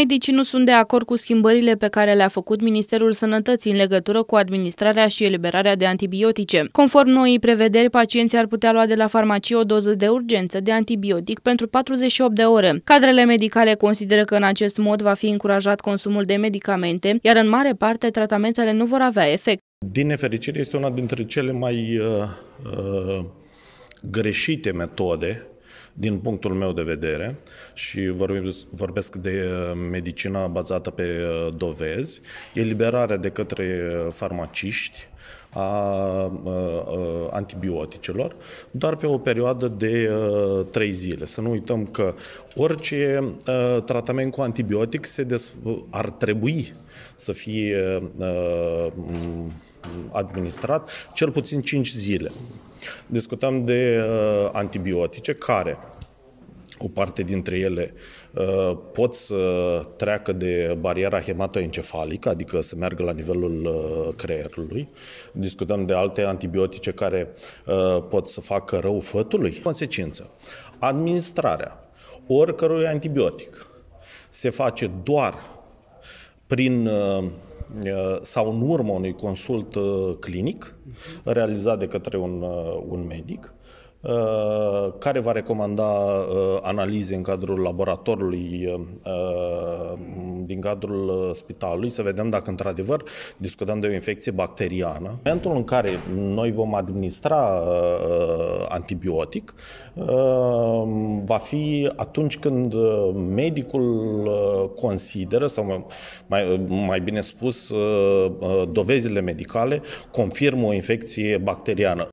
Medicii nu sunt de acord cu schimbările pe care le-a făcut Ministerul Sănătății în legătură cu administrarea și eliberarea de antibiotice. Conform noii prevederi, pacienții ar putea lua de la farmacie o doză de urgență de antibiotic pentru 48 de ore. Cadrele medicale consideră că în acest mod va fi încurajat consumul de medicamente, iar în mare parte tratamentele nu vor avea efect. Din nefericire, este una dintre cele mai uh, uh, greșite metode din punctul meu de vedere, și vorbesc, de uh, medicina bazată pe uh, dovezi, eliberarea de către uh, farmaciști a, antibioticelor, doar pe o perioadă de trei 3 zile. Să nu uităm că orice tratament cu antibiotic se des, ar trebui să fie administrat cel puțin 5 zile. Discutam de uh, antibiotice care o parte dintre ele uh, pot să treacă de bariera hematoencefalică, adică să meargă la nivelul uh, creierului. Discutăm de alte antibiotice care uh, pot să facă rău fătului. Consecință, administrarea oricărui antibiotic se face doar prin uh, sau în urma unui consult clinic mhm. realizat de către un, un medic, care va recomanda analize în cadrul laboratorului, din cadrul spitalului, să vedem dacă într-adevăr discutăm de o infecție bacteriană. În momentul în care noi vom administra antibiotic ehm, va fi atunci când uh, medicul uh, consideră, sau mai, mai bine spus, uh, dovezile medicale confirmă o infecție bacteriană.